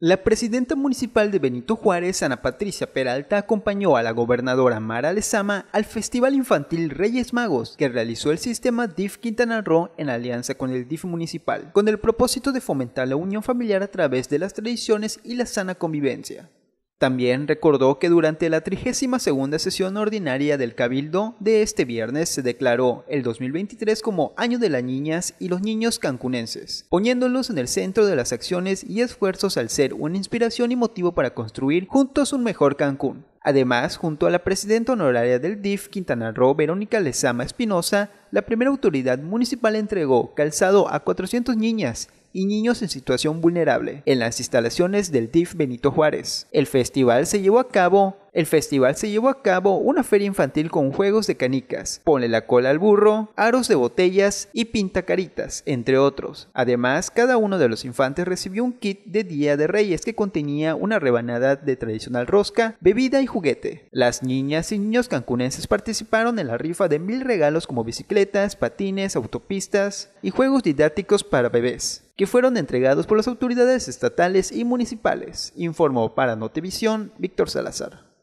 La presidenta municipal de Benito Juárez, Ana Patricia Peralta, acompañó a la gobernadora Mara Lezama al Festival Infantil Reyes Magos que realizó el sistema DIF Quintana Roo en alianza con el DIF municipal, con el propósito de fomentar la unión familiar a través de las tradiciones y la sana convivencia. También recordó que durante la 32 sesión ordinaria del Cabildo de este viernes se declaró el 2023 como Año de las Niñas y los Niños Cancunenses, poniéndolos en el centro de las acciones y esfuerzos al ser una inspiración y motivo para construir juntos un mejor Cancún. Además, junto a la presidenta honoraria del DIF Quintana Roo, Verónica Lezama Espinosa, la primera autoridad municipal entregó calzado a 400 niñas y niños en situación vulnerable en las instalaciones del DIF Benito Juárez. El festival se llevó a cabo el festival se llevó a cabo una feria infantil con juegos de canicas, ponle la cola al burro, aros de botellas y pintacaritas, entre otros. Además, cada uno de los infantes recibió un kit de Día de Reyes que contenía una rebanada de tradicional rosca, bebida y juguete. Las niñas y niños cancunenses participaron en la rifa de mil regalos como bicicletas, patines, autopistas y juegos didácticos para bebés que fueron entregados por las autoridades estatales y municipales, informó para Notivisión Víctor Salazar.